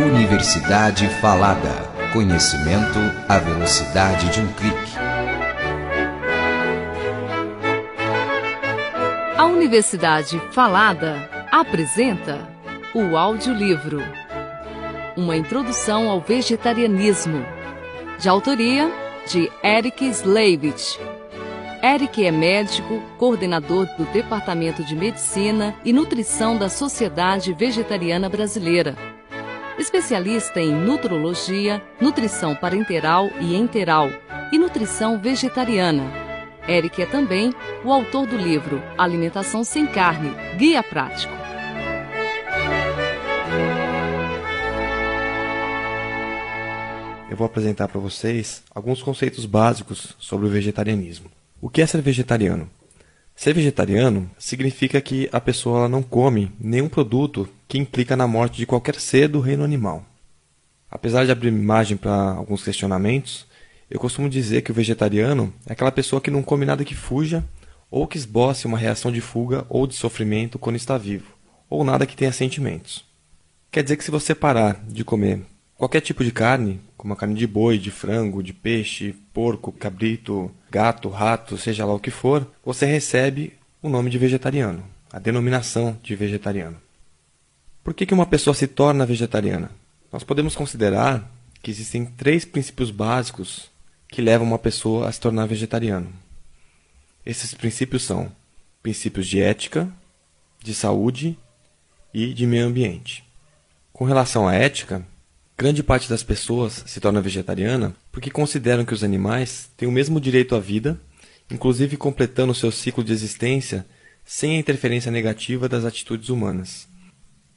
Universidade Falada. Conhecimento à velocidade de um clique. A Universidade Falada apresenta o audiolivro. Uma introdução ao vegetarianismo. De autoria de Eric Slavich. Eric é médico, coordenador do Departamento de Medicina e Nutrição da Sociedade Vegetariana Brasileira especialista em nutrologia, nutrição parenteral e enteral e nutrição vegetariana. Eric é também o autor do livro Alimentação Sem Carne Guia Prático. Eu vou apresentar para vocês alguns conceitos básicos sobre o vegetarianismo. O que é ser vegetariano? Ser vegetariano significa que a pessoa não come nenhum produto que implica na morte de qualquer ser do reino animal. Apesar de abrir imagem para alguns questionamentos, eu costumo dizer que o vegetariano é aquela pessoa que não come nada que fuja ou que esboce uma reação de fuga ou de sofrimento quando está vivo, ou nada que tenha sentimentos. Quer dizer que se você parar de comer qualquer tipo de carne, como a carne de boi, de frango, de peixe, porco, cabrito, gato, rato, seja lá o que for, você recebe o nome de vegetariano, a denominação de vegetariano. Por que, que uma pessoa se torna vegetariana? Nós podemos considerar que existem três princípios básicos que levam uma pessoa a se tornar vegetariano. Esses princípios são princípios de ética, de saúde e de meio ambiente. Com relação à ética, Grande parte das pessoas se torna vegetariana porque consideram que os animais têm o mesmo direito à vida, inclusive completando seu ciclo de existência sem a interferência negativa das atitudes humanas.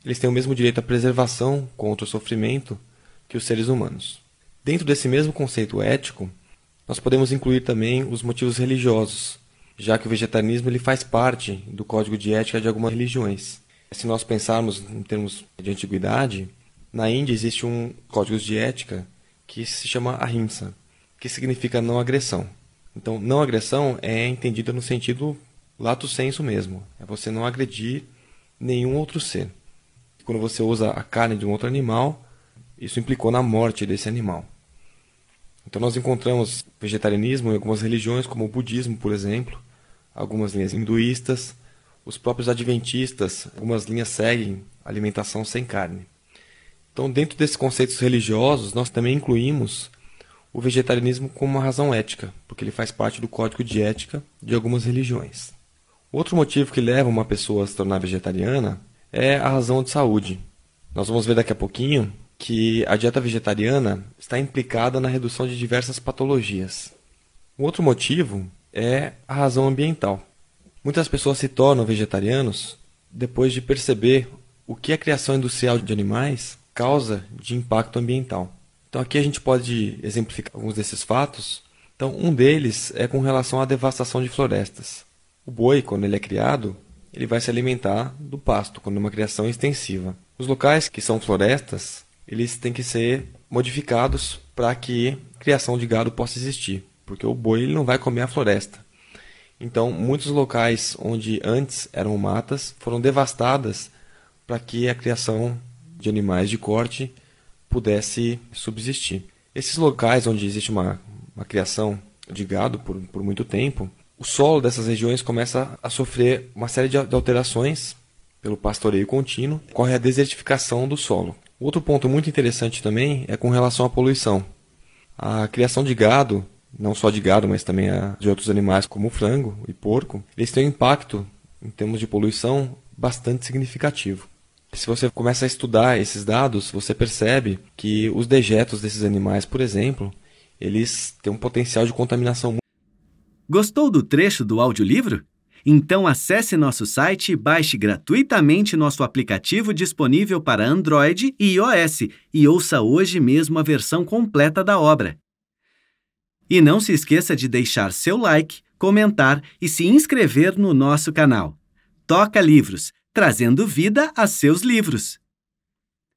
Eles têm o mesmo direito à preservação contra o sofrimento que os seres humanos. Dentro desse mesmo conceito ético, nós podemos incluir também os motivos religiosos, já que o vegetarianismo ele faz parte do código de ética de algumas religiões. Se nós pensarmos em termos de antiguidade, na Índia existe um código de ética que se chama Ahimsa, que significa não agressão. Então, não agressão é entendida no sentido lato senso mesmo. É você não agredir nenhum outro ser. Quando você usa a carne de um outro animal, isso implicou na morte desse animal. Então nós encontramos vegetarianismo em algumas religiões, como o budismo, por exemplo, algumas linhas hinduístas, os próprios adventistas, algumas linhas seguem alimentação sem carne. Então, dentro desses conceitos religiosos, nós também incluímos o vegetarianismo como uma razão ética, porque ele faz parte do código de ética de algumas religiões. Outro motivo que leva uma pessoa a se tornar vegetariana é a razão de saúde. Nós vamos ver daqui a pouquinho que a dieta vegetariana está implicada na redução de diversas patologias. Um outro motivo é a razão ambiental. Muitas pessoas se tornam vegetarianos depois de perceber o que a criação industrial de animais causa de impacto ambiental. Então aqui a gente pode exemplificar alguns desses fatos. Então um deles é com relação à devastação de florestas. O boi, quando ele é criado, ele vai se alimentar do pasto, quando é uma criação extensiva. Os locais que são florestas, eles têm que ser modificados para que criação de gado possa existir, porque o boi ele não vai comer a floresta. Então, muitos locais onde antes eram matas foram devastadas para que a criação de animais de corte pudesse subsistir. Esses locais onde existe uma, uma criação de gado por, por muito tempo, o solo dessas regiões começa a sofrer uma série de alterações pelo pastoreio contínuo, corre a desertificação do solo. Outro ponto muito interessante também é com relação à poluição. A criação de gado, não só de gado, mas também de outros animais como frango e porco, eles têm um impacto em termos de poluição bastante significativo. Se você começa a estudar esses dados, você percebe que os dejetos desses animais, por exemplo, eles têm um potencial de contaminação. Gostou do trecho do audiolivro? Então acesse nosso site e baixe gratuitamente nosso aplicativo disponível para Android e iOS e ouça hoje mesmo a versão completa da obra. E não se esqueça de deixar seu like, comentar e se inscrever no nosso canal. Toca Livros! trazendo vida a seus livros.